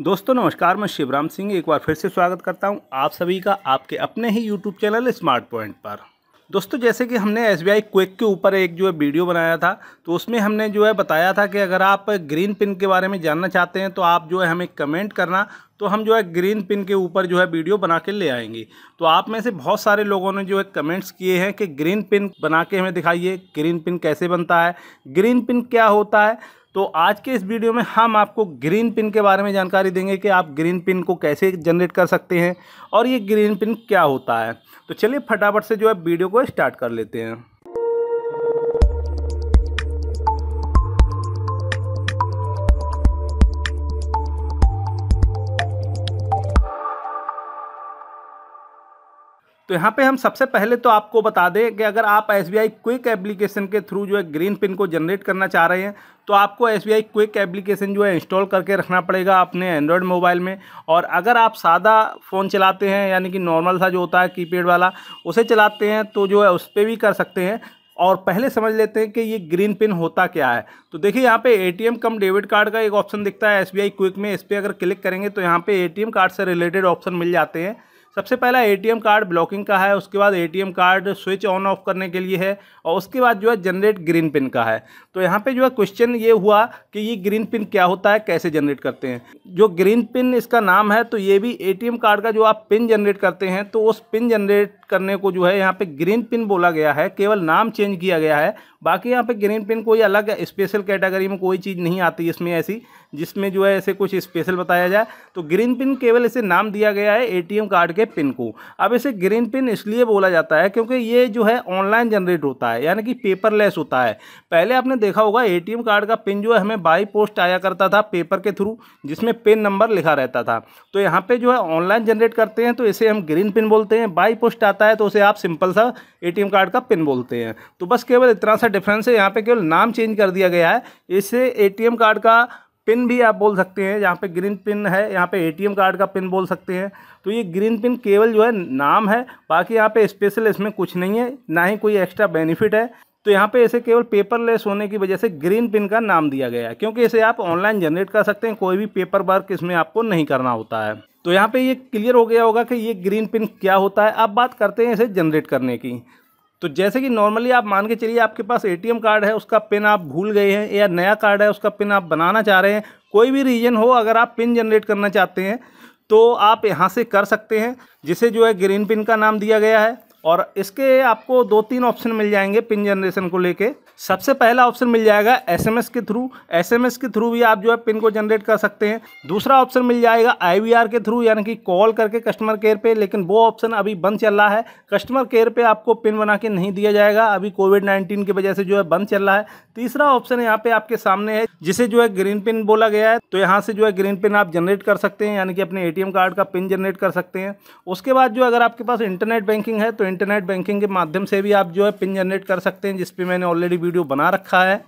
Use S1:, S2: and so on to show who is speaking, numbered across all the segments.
S1: दोस्तों नमस्कार मैं शिवराम सिंह एक बार फिर से स्वागत करता हूं आप सभी का आपके अपने ही यूट्यूब चैनल स्मार्ट पॉइंट पर दोस्तों जैसे कि हमने एस बी आई क्विक के ऊपर एक जो है वीडियो बनाया था तो उसमें हमने जो है बताया था कि अगर आप ग्रीन पिन के बारे में जानना चाहते हैं तो आप जो है हमें कमेंट करना तो हम जो है ग्रीन पिन के ऊपर जो है वीडियो बना के ले आएंगे तो आप में से बहुत सारे लोगों ने जो है कमेंट्स किए हैं कि ग्रीन पिन बना के हमें दिखाइए ग्रीन पिन कैसे बनता है ग्रीन पिन क्या होता है तो आज के इस वीडियो में हम आपको ग्रीन पिन के बारे में जानकारी देंगे कि आप ग्रीन पिन को कैसे जनरेट कर सकते हैं और ये ग्रीन पिन क्या होता है तो चलिए फटाफट से जो है वीडियो को स्टार्ट कर लेते हैं तो यहाँ पे हम सबसे पहले तो आपको बता दें कि अगर आप S B I quick application के थ्रू जो है ग्रीन पिन को जनरेट करना चाह रहे हैं तो आपको S B I quick application जो है इंस्टॉल करके रखना पड़ेगा अपने एंड्रॉयड मोबाइल में और अगर आप सादा फ़ोन चलाते हैं यानी कि नॉर्मल सा जो होता है कीपैड वाला उसे चलाते हैं तो जो है उस पर भी कर सकते हैं और पहले समझ लेते हैं कि ये ग्रीन पिन होता क्या है तो देखिए यहाँ पे एटीएम कम डेबिट कार्ड का एक ऑप्शन दिखता है एसबीआई क्विक में इस पर अगर क्लिक करेंगे तो यहाँ पे एटीएम कार्ड से रिलेटेड ऑप्शन मिल जाते हैं सबसे पहला एटीएम कार्ड ब्लॉकिंग का है उसके बाद ATM card switch on off करने के लिए है और उसके बाद जो है जनरेट ग्रीन पिन का है तो यहाँ पे जो है क्वेश्चन ये हुआ कि ये ग्रीन पिन क्या होता है कैसे जनरेट करते हैं जो ग्रीन पिन इसका नाम है तो ये भी एटीएम कार्ड का जो आप पिन जनरेट करते हैं तो उस पिन जनरेट करने को जो है यहाँ पे ग्रीन पिन बोला गया है केवल नाम चेंज किया गया है बाकी यहाँ पे ग्रीन पिन कोई अलग स्पेशल कैटेगरी में कोई चीज़ नहीं आती इसमें ऐसी जिसमें जो है ऐसे कुछ स्पेशल बताया जाए तो ग्रीन पिन केवल इसे नाम दिया गया है एटीएम कार्ड के रेड पिन को अब इसे ग्रीन पिन इसलिए बोला जाता है क्योंकि ये जो है ऑनलाइन जनरेट होता है यानी कि पेपरलेस होता है पहले आपने देखा होगा एटीएम कार्ड का पिन जो है हमें बाई पोस्ट आया करता था पेपर के थ्रू जिसमें पिन नंबर लिखा रहता था तो यहाँ पर जो है ऑनलाइन जनरेट करते हैं तो इसे हम ग्रीन पिन बोलते हैं बाई पोस्ट आता है तो उसे आप सिंपल सा ए कार्ड का पिन बोलते हैं तो बस केवल इतना सा डिफरेंस है यहाँ पर केवल नाम चेंज कर दिया गया है इसे ए कार्ड का पिन भी आप बोल सकते हैं यहाँ पे ग्रीन पिन है यहाँ पे एटीएम कार्ड का पिन बोल सकते हैं तो ये ग्रीन पिन केवल जो है नाम है बाकी यहाँ पे स्पेशल इसमें कुछ नहीं है ना ही कोई एक्स्ट्रा बेनिफिट है तो यहाँ पे इसे केवल पेपरलेस होने की वजह से ग्रीन पिन का नाम दिया गया है क्योंकि इसे आप ऑनलाइन जनरेट कर सकते हैं कोई भी पेपर वर्क इसमें आपको नहीं करना होता है तो यहाँ पे ये क्लियर हो गया होगा कि ये ग्रीन पिन क्या होता है अब बात करते हैं इसे जनरेट करने की तो जैसे कि नॉर्मली आप मान के चलिए आपके पास एटीएम कार्ड है उसका पिन आप भूल गए हैं या नया कार्ड है उसका पिन आप बनाना चाह रहे हैं कोई भी रीजन हो अगर आप पिन जनरेट करना चाहते हैं तो आप यहाँ से कर सकते हैं जिसे जो है ग्रीन पिन का नाम दिया गया है और इसके आपको दो तीन ऑप्शन मिल जाएंगे पिन जनरेशन को लेके सबसे पहला ऑप्शन मिल जाएगा एसएमएस के थ्रू एसएमएस के थ्रू भी आप जो है पिन को जनरेट कर सकते हैं दूसरा ऑप्शन मिल जाएगा आईवीआर के थ्रू यानी कि कॉल करके कस्टमर केयर पे लेकिन वो ऑप्शन अभी बंद चल रहा है कस्टमर केयर पे आपको पिन बना के नहीं दिया जाएगा अभी कोविड नाइन्टीन की वजह से जो है बंद चल रहा है तीसरा ऑप्शन यहाँ पे आपके सामने है जिसे जो है ग्रीन पिन बोला गया है तो यहाँ से जो है ग्रीन पिन आप जनरेट कर सकते हैं यानी कि अपने ए कार्ड का पिन जनरेट कर सकते हैं उसके बाद जो अगर आपके पास इंटरनेट बैंकिंग है तो इंटरनेट बैंकिंग के माध्यम से भी आप जो है पिन जनरेट कर सकते हैं जिस पर मैंने ऑलरेडी वीडियो बना रखा है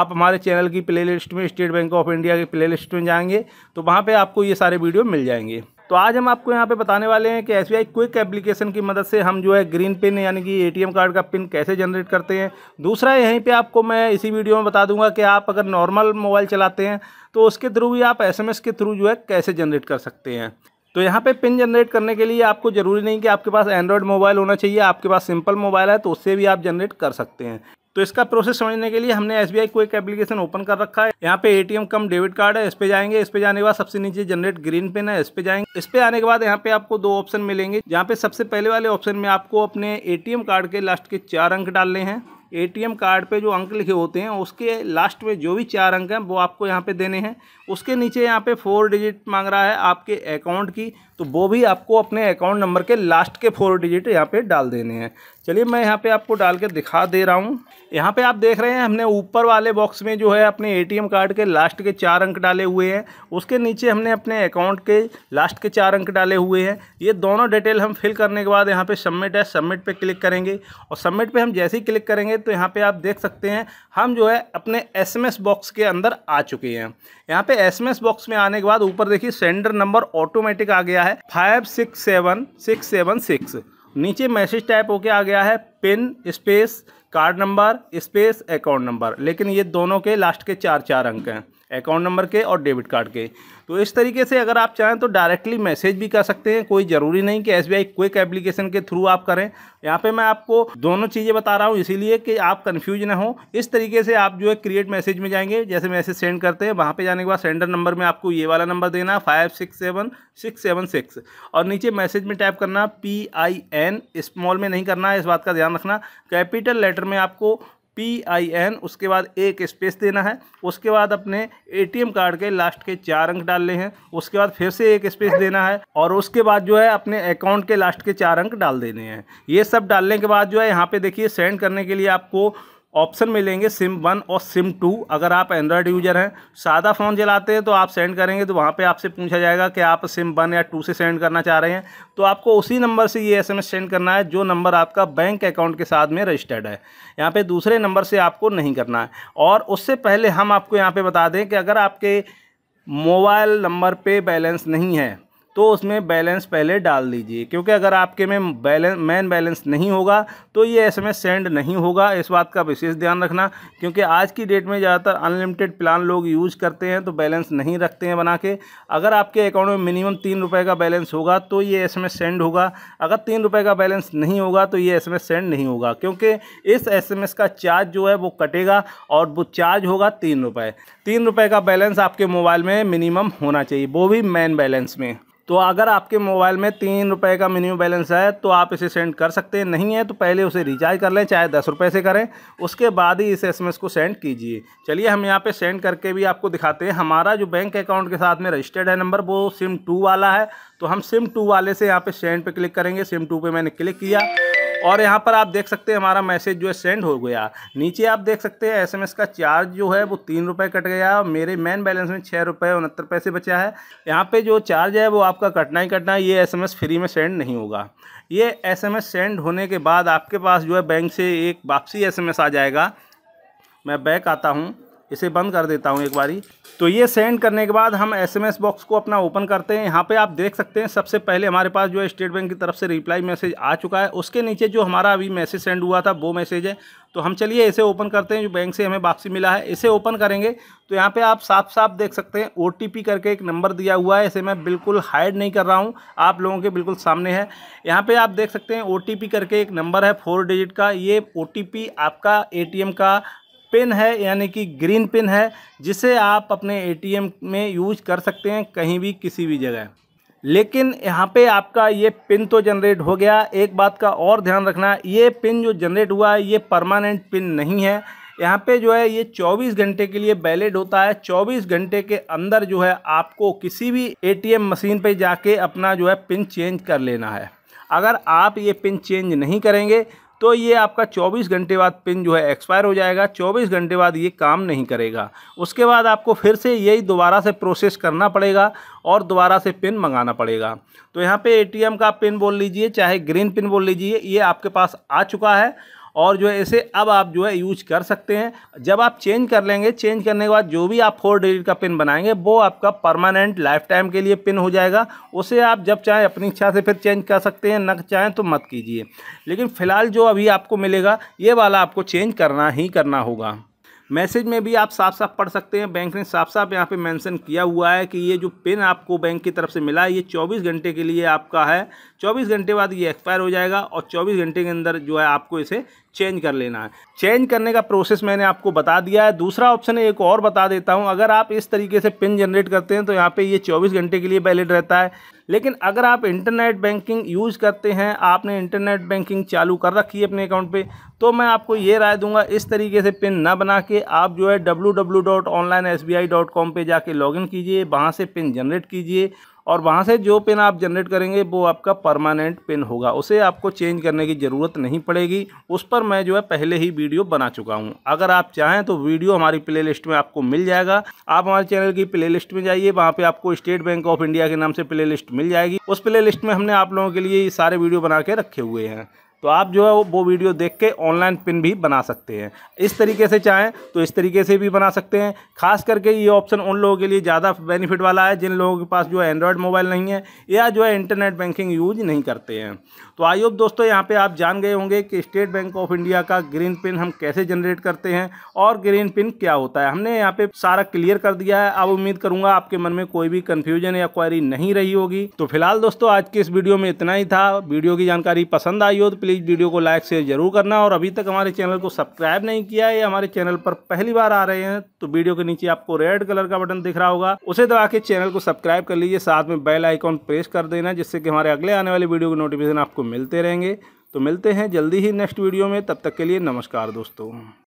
S1: आप हमारे चैनल की प्लेलिस्ट में स्टेट बैंक ऑफ इंडिया की प्लेलिस्ट में जाएंगे तो वहाँ पर आपको ये सारे वीडियो मिल जाएंगे तो आज हम आपको यहाँ पे बताने वाले हैं कि एस क्विक एप्लीकेशन की मदद से हम जो है ग्रीन पिन यानी कि एटीएम कार्ड का पिन कैसे जनरेट करते हैं दूसरा यहीं पे आपको मैं इसी वीडियो में बता दूंगा कि आप अगर नॉर्मल मोबाइल चलाते हैं तो उसके थ्रू भी आप एसएमएस के थ्रू जो है कैसे जनरेट कर सकते हैं तो यहाँ पे पिन जनरेट करने के लिए आपको ज़रूरी नहीं कि आपके पास एंड्रॉयड मोबाइल होना चाहिए आपके पास सिंपल मोबाइल है तो उससे भी आप जनरेट कर सकते हैं तो इसका प्रोसेस समझने के लिए हमने एस को एक एप्लीकेशन ओपन कर रखा है यहाँ पे एटीएम कम डेबिट कार्ड है इस पे जाएंगे इस पे जाने के बाद सबसे नीचे जनरेट ग्रीन पिन है इस पे जाएंगे इस पे आने के बाद यहाँ पे आपको दो ऑप्शन मिलेंगे यहाँ पे सबसे पहले वाले ऑप्शन में आपको अपने ए कार्ड के लास्ट के चार अंक डालने हैं एटीएम कार्ड पे जो अंक लिखे होते हैं उसके लास्ट में जो भी चार अंक हैं वो आपको यहाँ पे देने हैं उसके नीचे यहाँ पे फोर डिजिट मांग रहा है आपके अकाउंट की तो वो भी आपको अपने अकाउंट नंबर के लास्ट के फोर डिजिट यहाँ पर डाल देने हैं चलिए मैं यहाँ पे आपको डाल के दिखा दे रहा हूँ यहाँ पे आप देख रहे हैं हमने ऊपर वाले बॉक्स में जो है अपने एटीएम कार्ड के लास्ट के चार अंक डाले हुए हैं उसके नीचे हमने अपने अकाउंट के लास्ट के चार अंक डाले हुए हैं ये दोनों डिटेल हम फिल करने के बाद यहाँ पे सबमिट है सबमिट पे क्लिक करेंगे और सबमिट पे हम जैसे ही क्लिक करेंगे तो यहाँ पर आप देख सकते हैं हम जो है अपने एस बॉक्स के अंदर आ चुके हैं यहाँ पर एस बॉक्स में आने के बाद ऊपर देखिए सेंडर नंबर ऑटोमेटिक आ गया है five six seven six seven six नीचे मैसेज टाइप होके आ गया है pin space card number space account number लेकिन ये दोनों के लास्ट के चार चार अंक हैं अकाउंट नंबर के और डेबिट कार्ड के तो इस तरीके से अगर आप चाहें तो डायरेक्टली मैसेज भी कर सकते हैं कोई ज़रूरी नहीं कि S B I quick application के थ्रू आप करें यहाँ पे मैं आपको दोनों चीज़ें बता रहा हूँ इसीलिए कि आप कन्फ्यूज ना हो इस तरीके से आप जो है क्रिएट मैसेज में जाएंगे जैसे मैसेज सेंड करते हैं वहाँ पर जाने के बाद सेंडर नंबर में आपको ये वाला नंबर देना five six seven six seven six और नीचे मैसेज में टाइप करना पी आई एन स्मॉल में नहीं करना है इस बात का ध्यान रखना कैपिटल लेटर में आपको पी आई एन उसके बाद एक स्पेस देना है उसके बाद अपने एटीएम कार्ड के लास्ट के चार अंक डालने हैं उसके बाद फिर से एक स्पेस देना है और उसके बाद जो है अपने अकाउंट के लास्ट के चार अंक डाल देने हैं ये सब डालने के बाद जो है यहाँ पे देखिए सेंड करने के लिए आपको ऑप्शन मिलेंगे सिम वन और सिम टू अगर आप एंड्रॉयड यूज़र हैं सादा फ़ोन चलाते हैं तो आप सेंड करेंगे तो वहाँ पे आपसे पूछा जाएगा कि आप सिम वन या टू से सेंड करना चाह रहे हैं तो आपको उसी नंबर से ये एसएमएस सेंड करना है जो नंबर आपका बैंक अकाउंट के साथ में रजिस्टर्ड है यहाँ पर दूसरे नंबर से आपको नहीं करना है और उससे पहले हम आपको यहाँ पर बता दें कि अगर आपके मोबाइल नंबर पर बैलेंस नहीं है तो उसमें बैलेंस पहले डाल दीजिए क्योंकि अगर आपके में बैलेंस मैन बैलेंस नहीं होगा तो ये एसएमएस सेंड नहीं होगा इस बात का विशेष ध्यान रखना क्योंकि आज की डेट में ज़्यादातर अनलिमिटेड प्लान लोग यूज़ करते हैं तो बैलेंस नहीं रखते हैं बना के अगर आपके अकाउंट में मिनिमम तीन रुपये का बैलेंस होगा तो ये एस सेंड होगा अगर तीन रुपये का बैलेंस नहीं होगा तो ये एस सेंड नहीं होगा क्योंकि इस एस का चार्ज जो है वो कटेगा और वो चार्ज होगा तीन रुपये तीन रुपये का बैलेंस आपके मोबाइल में मिनिमम होना चाहिए वो भी मैन बैलेंस में तो अगर आपके मोबाइल में तीन रुपये का मिनिमम बैलेंस है तो आप इसे सेंड कर सकते हैं नहीं है तो पहले उसे रिचार्ज कर लें चाहे दस रुपये से करें उसके बाद ही इस एसएमएस को सेंड कीजिए चलिए हम यहाँ पे सेंड करके भी आपको दिखाते हैं हमारा जो बैंक अकाउंट के साथ में रजिस्टर्ड है नंबर वो सिम टू वाला है तो हम सिम टू वाले से यहाँ पर सेंड पर क्लिक करेंगे सिम टू पर मैंने क्लिक किया और यहाँ पर आप देख सकते हैं हमारा मैसेज जो है सेंड हो गया नीचे आप देख सकते हैं एसएमएस का चार्ज जो है वो तीन रुपये कट गया मेरे मेन बैलेंस में छः रुपये उनहत्तर पैसे बचा है यहाँ पर जो चार्ज है वो आपका कटना ही कटना है ये एस फ्री में सेंड नहीं होगा ये एसएमएस सेंड होने के बाद आपके पास जो है बैंक से एक वापसी एस आ जाएगा मैं बैक आता हूँ इसे बंद कर देता हूँ एक बारी तो ये सेंड करने के बाद हम एसएमएस बॉक्स को अपना ओपन करते हैं यहाँ पे आप देख सकते हैं सबसे पहले हमारे पास जो है स्टेट बैंक की तरफ से रिप्लाई मैसेज आ चुका है उसके नीचे जो हमारा अभी मैसेज सेंड हुआ था वो मैसेज है तो हम चलिए इसे ओपन करते हैं जो बैंक से हमें वापसी मिला है इसे ओपन करेंगे तो यहाँ पे आप साफ साफ देख सकते हैं ओ करके एक नंबर दिया हुआ है इसे मैं बिल्कुल हाइड नहीं कर रहा हूँ आप लोगों के बिल्कुल सामने है यहाँ पे आप देख सकते हैं ओ करके एक नंबर है फोर डिजिट का ये ओ आपका ए का पिन है यानी कि ग्रीन पिन है जिसे आप अपने एटीएम में यूज कर सकते हैं कहीं भी किसी भी जगह लेकिन यहाँ पे आपका ये पिन तो जनरेट हो गया एक बात का और ध्यान रखना ये पिन जो जनरेट हुआ है ये परमानेंट पिन नहीं है यहाँ पे जो है ये 24 घंटे के लिए वैलिड होता है 24 घंटे के अंदर जो है आपको किसी भी एटीएम मशीन पे जाके अपना जो है पिन चेंज कर लेना है अगर आप ये पिन चेंज नहीं करेंगे तो ये आपका 24 घंटे बाद पिन जो है एक्सपायर हो जाएगा 24 घंटे बाद ये काम नहीं करेगा उसके बाद आपको फिर से यही दोबारा से प्रोसेस करना पड़ेगा और दोबारा से पिन मंगाना पड़ेगा तो यहाँ पे एटीएम का पिन बोल लीजिए चाहे ग्रीन पिन बोल लीजिए ये आपके पास आ चुका है और जो है इसे अब आप जो है यूज कर सकते हैं जब आप चेंज कर लेंगे चेंज करने के बाद जो भी आप फोर डिजिट का पिन बनाएंगे वो आपका परमानेंट लाइफ टाइम के लिए पिन हो जाएगा उसे आप जब चाहें अपनी इच्छा से फिर चेंज कर सकते हैं न चाहें तो मत कीजिए लेकिन फ़िलहाल जो अभी आपको मिलेगा ये वाला आपको चेंज करना ही करना होगा मैसेज में भी आप साफ साफ पढ़ सकते हैं बैंक ने साफ साफ यहाँ पे मेंशन किया हुआ है कि ये जो पिन आपको बैंक की तरफ से मिला है ये 24 घंटे के लिए आपका है 24 घंटे बाद ये एक्सपायर हो जाएगा और 24 घंटे के अंदर जो है आपको इसे चेंज कर लेना है चेंज करने का प्रोसेस मैंने आपको बता दिया है दूसरा ऑप्शन एक और बता देता हूँ अगर आप इस तरीके से पिन जनरेट करते हैं तो यहाँ पे ये 24 घंटे के लिए वैलिड रहता है लेकिन अगर आप इंटरनेट बैंकिंग यूज़ करते हैं आपने इंटरनेट बैंकिंग चालू कर रखी है अपने अकाउंट पे तो मैं आपको ये राय दूंगा इस तरीके से पिन ना बना के आप जो है W W dot online S B I dot com पर जाके लॉगिन कीजिए वहाँ से पिन जनरेट कीजिए और वहाँ से जो पिन आप जनरेट करेंगे वो आपका परमानेंट पिन होगा उसे आपको चेंज करने की ज़रूरत नहीं पड़ेगी उस पर मैं जो है पहले ही वीडियो बना चुका हूँ अगर आप चाहें तो वीडियो हमारी प्लेलिस्ट में आपको मिल जाएगा आप हमारे चैनल की प्लेलिस्ट में जाइए वहाँ पे आपको स्टेट बैंक ऑफ इंडिया के नाम से प्ले मिल जाएगी उस प्ले में हमने आप लोगों के लिए सारे वीडियो बना के रखे हुए हैं तो आप जो है वो वीडियो देख के ऑनलाइन पिन भी बना सकते हैं इस तरीके से चाहें तो इस तरीके से भी बना सकते हैं खास करके ये ऑप्शन उन लोगों के लिए ज़्यादा बेनिफिट वाला है जिन लोगों के पास जो है एंड्रॉयड मोबाइल नहीं है या जो है इंटरनेट बैंकिंग यूज नहीं करते हैं तो आई होप दोस्तों यहाँ पर आप जान गए होंगे कि स्टेट बैंक ऑफ इंडिया का ग्रीन पिन हम कैसे जनरेट करते हैं और ग्रीन पिन क्या होता है हमने यहाँ पर सारा क्लियर कर दिया है अब उम्मीद करूँगा आपके मन में कोई भी कन्फ्यूजन या क्वारी नहीं रही होगी तो फिलहाल दोस्तों आज की इस वीडियो में इतना ही था वीडियो की जानकारी पसंद आई हो तो प्लीज़ वीडियो को लाइक शेयर जरूर करना और अभी तक हमारे चैनल को सब्सक्राइब नहीं किया है हमारे चैनल पर पहली बार आ रहे हैं तो वीडियो के नीचे आपको रेड कलर का बटन दिख रहा होगा उसे दबा के चैनल को सब्सक्राइब कर लीजिए साथ में बेल आइकॉन प्रेस कर देना जिससे कि हमारे अगले आने वाले वीडियो के नोटिफिकेशन आपको मिलते रहेंगे तो मिलते हैं जल्दी ही नेक्स्ट वीडियो में तब तक के लिए नमस्कार दोस्तों